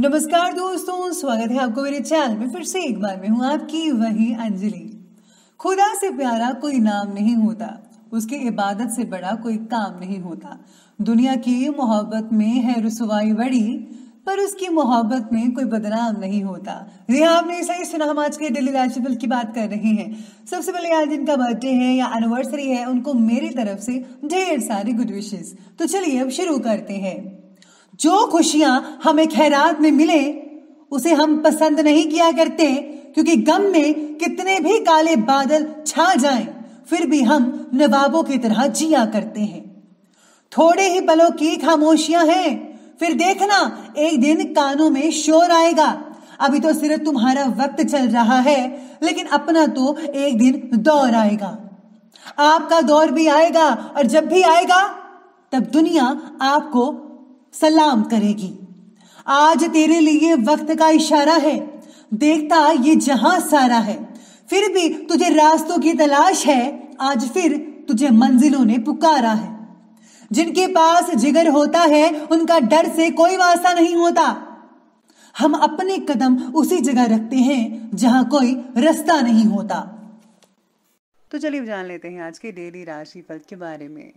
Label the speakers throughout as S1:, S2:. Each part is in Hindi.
S1: नमस्कार दोस्तों स्वागत है आपको मेरे चैनल में फिर से एक बार मैं हूँ आपकी वही अंजलि खुदा से प्यारा कोई नाम नहीं होता उसकी इबादत से बड़ा कोई काम नहीं होता दुनिया की मोहब्बत में है रसवाई बड़ी पर उसकी मोहब्बत में कोई बदनाम नहीं होता जी आपने सही सुना हम आज के डेली लाइफल की बात कर रहे हैं सबसे पहले आज जिनका बर्थडे है या एनिवर्सरी है उनको मेरी तरफ से ढेर सारी गुड विशेष तो चलिए अब शुरू करते हैं जो खुशियां हमें खैरात में मिले उसे हम पसंद नहीं किया करते क्योंकि गम में कितने भी काले बादल छा जाएं, फिर भी हम नवाबों की तरह जिया करते हैं थोड़े ही पलों की खामोशियां हैं फिर देखना एक दिन कानों में शोर आएगा अभी तो सिर्फ तुम्हारा वक्त चल रहा है लेकिन अपना तो एक दिन दौर आएगा आपका दौर भी आएगा और जब भी आएगा तब दुनिया आपको सलाम करेगी आज तेरे लिए वक्त का इशारा है देखता ये जहां सारा है फिर भी तुझे रास्तों की तलाश है आज फिर तुझे मंजिलों ने पुकारा है जिनके पास जिगर होता है उनका डर से कोई वास्ता नहीं होता हम अपने कदम उसी जगह रखते हैं जहां कोई रास्ता नहीं होता तो चलिए जान लेते हैं आज के डेली राशि फल के बारे में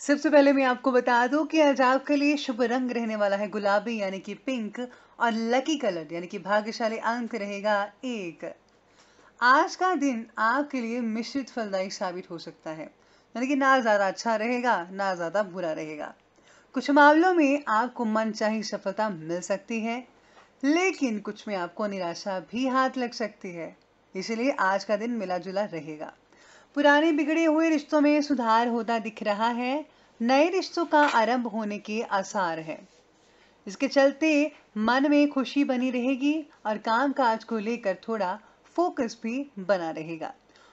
S1: सबसे पहले मैं आपको बता दूं कि आज आपके लिए शुभ रंग रहने वाला है गुलाबी यानी कि पिंक और लकी कलर यानी कि भाग्यशाली अंक रहेगा एक आज का दिन आपके लिए मिश्रित फलदायी साबित हो सकता है यानी कि ना ज़्यादा अच्छा रहेगा ना ज़्यादा बुरा रहेगा कुछ मामलों में आपको मन चाहिए सफलता मिल सकती है लेकिन कुछ में आपको निराशा भी हाथ लग सकती है इसलिए आज का दिन मिला जुला रहेगा पुराने बिगड़े हुए रिश्तों में सुधार होता दिख रहा है नए रिश्तों का आरंभ होने के आसार है इसके चलते मन में खुशी बनी रहेगी और काम काज को लेकर थोड़ा फोकस भी बना रहेगा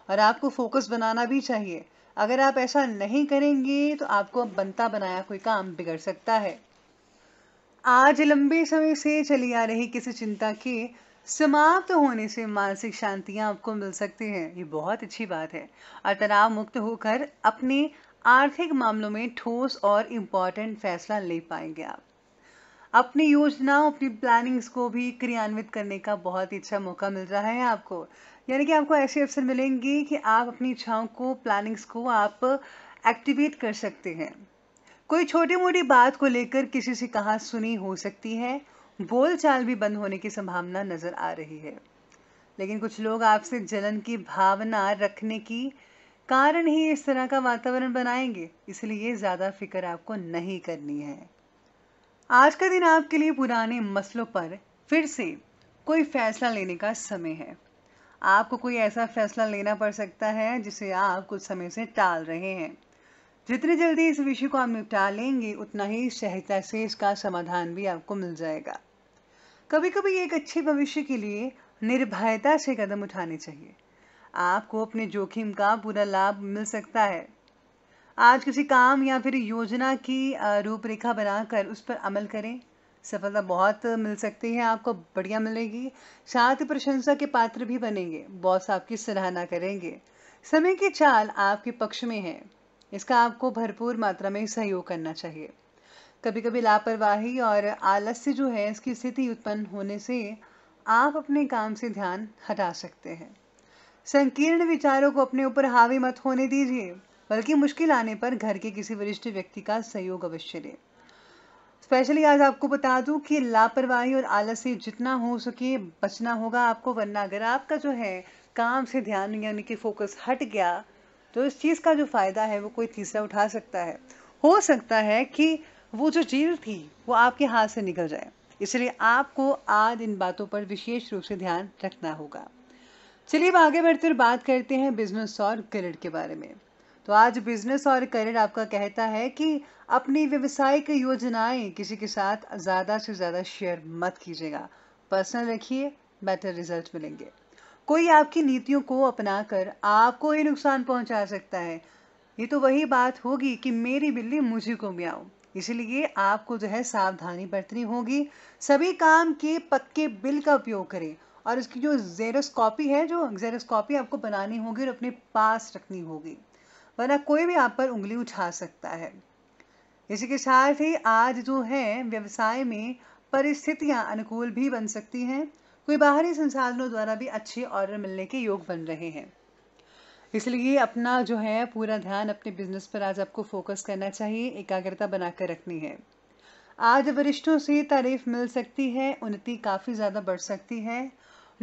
S1: और आपको फोकस बनाना भी चाहिए अगर आप ऐसा नहीं करेंगे तो आपको अब बनता बनाया कोई काम बिगड़ सकता है आज लंबे समय से चली आ रही किसी चिंता के समाप्त होने से मानसिक शांतियां आपको मिल सकती हैं ये बहुत अच्छी बात है और तनाव मुक्त होकर अपने आर्थिक मामलों में ठोस और इम्पॉर्टेंट फैसला ले पाएंगे आप अपनी योजनाओं अपनी प्लानिंग्स को भी क्रियान्वित करने का बहुत ही अच्छा मौका मिल रहा है आपको यानी कि आपको ऐसे अवसर मिलेंगे कि आप अपनी इच्छाओं को प्लानिंग्स को आप एक्टिवेट कर सकते हैं कोई छोटी मोटी बात को लेकर किसी से कहा सुनी हो सकती है बोलचाल भी बंद होने की संभावना नज़र आ रही है लेकिन कुछ लोग आपसे जलन की भावना रखने की कारण ही इस तरह का वातावरण बनाएंगे इसलिए ज़्यादा फिक्र आपको नहीं करनी है आज का दिन आपके लिए पुराने मसलों पर फिर से कोई फैसला लेने का समय है आपको कोई ऐसा फैसला लेना पड़ सकता है जिसे आप कुछ समय से टाल रहे हैं जितनी जल्दी इस विषय को आप निपटा लेंगे उतना ही सहजता से इसका समाधान भी आपको मिल जाएगा कभी कभी एक अच्छे भविष्य के लिए निर्भयता से कदम उठाने चाहिए आपको अपने जोखिम का पूरा लाभ मिल सकता है आज किसी काम या फिर योजना की रूपरेखा बनाकर उस पर अमल करें सफलता बहुत मिल सकती है आपको बढ़िया मिलेगी साथ प्रशंसा के पात्र भी बनेंगे बॉस आपकी सराहना करेंगे समय की चाल आपके पक्ष में है इसका आपको भरपूर मात्रा में सहयोग करना चाहिए कभी कभी लापरवाही और आलस्य जो है इसकी स्थिति उत्पन्न होने से आप अपने काम से ध्यान हटा सकते हैं संकीर्ण विचारों को अपने ऊपर हावी मत होने दीजिए बल्कि मुश्किल आने पर घर के किसी वरिष्ठ व्यक्ति का सहयोग अवश्य लें स्पेशली आज आपको बता दूं कि लापरवाही और आलस्य जितना हो सके बचना होगा आपको वरना अगर आपका जो है काम से ध्यान यानी कि फोकस हट गया तो इस चीज़ का जो फ़ायदा है वो कोई तीसरा उठा सकता है हो सकता है कि वो जो जेल थी वो आपके हाथ से निकल जाए इसलिए आपको आज इन बातों पर विशेष रूप से ध्यान रखना होगा चलिए अब आगे बढ़ते बात करते हैं बिजनेस और करियर के बारे में तो आज बिजनेस और करियर आपका कहता है कि अपनी व्यवसायिक योजनाएं किसी के साथ ज़्यादा से ज़्यादा शेयर मत कीजिएगा पर्सनल रखिए बेटर रिजल्ट मिलेंगे कोई आपकी नीतियों को अपना कर आपको ही नुकसान पहुंचा सकता है ये तो वही बात होगी कि मेरी बिल्ली मुझे को म्याओ इसलिए आपको जो है सावधानी बरतनी होगी सभी काम के पक्के बिल का उपयोग करें और इसकी जो जेरोस कॉपी है जो जेरोस कॉपी आपको बनानी होगी और अपने पास रखनी होगी वरना कोई भी आप पर उंगली उठा सकता है इसी के साथ ही आज जो है व्यवसाय में परिस्थितियां अनुकूल भी बन सकती हैं कोई बाहरी संसाधनों द्वारा भी अच्छे ऑर्डर मिलने के योग बन रहे हैं इसलिए अपना जो है पूरा ध्यान अपने बिजनेस पर आज आपको फोकस करना चाहिए एकाग्रता बनाकर रखनी है आज वरिष्ठों से तारीफ मिल सकती है उन्नति काफ़ी ज़्यादा बढ़ सकती है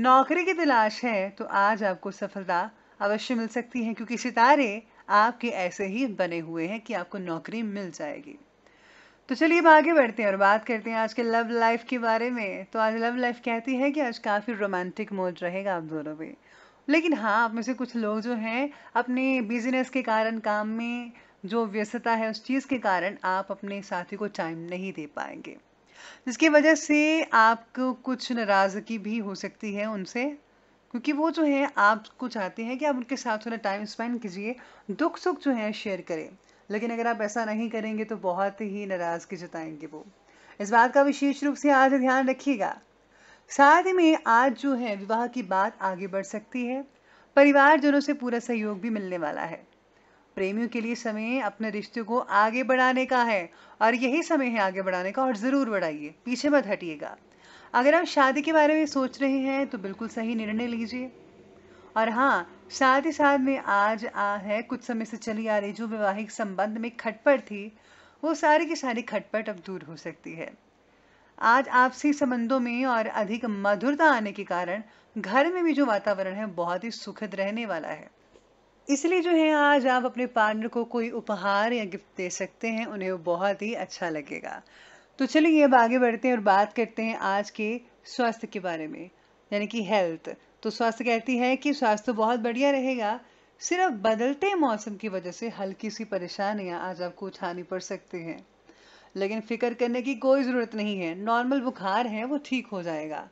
S1: नौकरी की तलाश है तो आज आपको सफलता अवश्य मिल सकती है क्योंकि सितारे आपके ऐसे ही बने हुए हैं कि आपको नौकरी मिल जाएगी तो चलिए अब आगे बढ़ते हैं और बात करते हैं आज के लव लाइफ के बारे में तो आज लव लाइफ कहती है कि आज काफ़ी रोमांटिक मोड रहेगा आप दोनों में लेकिन हाँ आप में से कुछ लोग जो हैं अपने बिजनेस के कारण काम में जो व्यस्तता है उस चीज़ के कारण आप अपने साथी को टाइम नहीं दे पाएंगे जिसकी वजह से आपको कुछ नाराज़गी भी हो सकती है उनसे क्योंकि वो जो है आपको चाहते हैं कि आप उनके साथ थोड़ा टाइम स्पेंड कीजिए दुख सुख जो है शेयर करें लेकिन अगर आप ऐसा नहीं करेंगे तो बहुत ही नाराज़गी जताएंगे वो इस बात का विशेष रूप से आज ध्यान रखिएगा साथ में आज जो है विवाह की बात आगे बढ़ सकती है परिवारजनों से पूरा सहयोग भी मिलने वाला है प्रेमियों के लिए समय अपने रिश्ते को आगे बढ़ाने का है और यही समय है आगे बढ़ाने का और ज़रूर बढ़ाइए पीछे मत हटिएगा अगर आप शादी के बारे में सोच रहे हैं तो बिल्कुल सही निर्णय लीजिए और हाँ साथ ही साथ में आज आ है कुछ समय से चली आ रही जो वैवाहिक संबंध में खटपट थी वो सारी की सारी खटपट अब दूर हो सकती है आज आपसी संबंधों में और अधिक मधुरता आने के कारण घर में भी जो वातावरण है बहुत ही सुखद रहने वाला है इसलिए जो है आज आप अपने पार्टनर को कोई उपहार या गिफ्ट दे सकते हैं उन्हें बहुत ही अच्छा लगेगा तो चलिए अब आगे बढ़ते हैं और बात करते हैं आज के स्वास्थ्य के बारे में यानी कि हेल्थ तो स्वास्थ्य कहती है कि स्वास्थ्य बहुत बढ़िया रहेगा सिर्फ बदलते मौसम की वजह से हल्की सी परेशानियां आज आपको उठानी पड़ सकती हैं लेकिन फिक्र करने की कोई ज़रूरत नहीं है नॉर्मल बुखार है वो ठीक हो जाएगा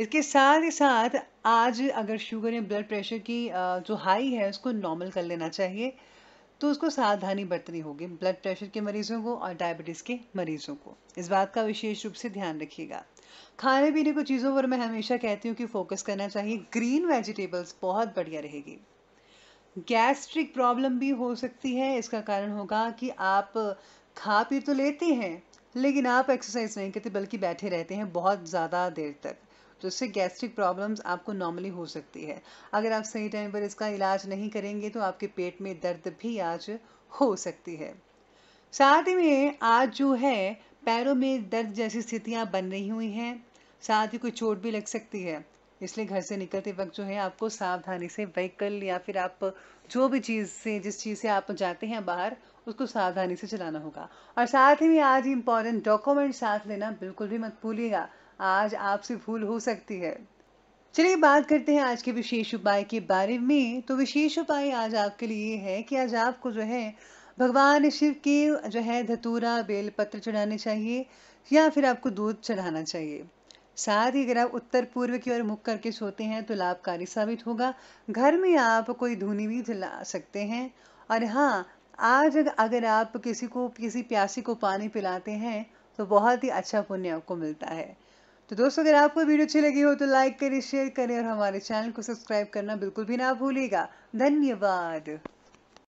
S1: इसके साथ ही साथ आज अगर शुगर या ब्लड प्रेशर की जो हाई है उसको नॉर्मल कर लेना चाहिए तो उसको सावधानी बरतनी होगी ब्लड प्रेशर के मरीजों को और डायबिटीज़ के मरीजों को इस बात का विशेष रूप से ध्यान रखिएगा खाने पीने को चीज़ों पर मैं हमेशा कहती हूँ कि फोकस करना चाहिए ग्रीन वेजिटेबल्स बहुत बढ़िया रहेगी गैस्ट्रिक प्रॉब्लम भी हो सकती है इसका कारण होगा कि आप खा पी तो लेते हैं लेकिन आप एक्सरसाइज नहीं करते बल्कि बैठे रहते हैं बहुत ज़्यादा देर तक तो इससे गैस्ट्रिक प्रॉब्लम्स आपको नॉर्मली हो सकती है अगर आप सही टाइम पर इसका इलाज नहीं करेंगे तो आपके पेट में दर्द भी आज हो सकती है साथ ही में आज जो है पैरों में दर्द जैसी स्थितियां बन रही हुई हैं साथ ही कोई चोट भी लग सकती है इसलिए घर से निकलते वक्त जो है आपको सावधानी से व्हीकल या फिर आप जो भी चीज़ से जिस चीज़ से आप जाते हैं बाहर उसको सावधानी से चलाना होगा और साथ ही में आज इंपॉर्टेंट डॉक्यूमेंट साथ लेना बिल्कुल भी मत भूलिएगा आज आपसे भूल हो सकती है चलिए बात करते हैं आज के विशेष उपाय के बारे में तो विशेष उपाय आज आपके लिए है कि आज आपको जो है भगवान शिव के जो है धतूरा बेलपत्र चढ़ाने चाहिए या फिर आपको दूध चढ़ाना चाहिए साथ ही अगर आप उत्तर पूर्व की ओर मुख करके सोते हैं तो लाभकारी साबित होगा घर में आप कोई धुनी भी जला सकते हैं और हाँ आज अगर आप किसी को किसी प्यासी को पानी पिलाते हैं तो बहुत ही अच्छा पुण्य आपको मिलता है तो दोस्तों अगर आपको वीडियो अच्छी लगी हो तो लाइक करें शेयर करें और हमारे चैनल को सब्सक्राइब करना बिल्कुल भी ना भूलिएगा धन्यवाद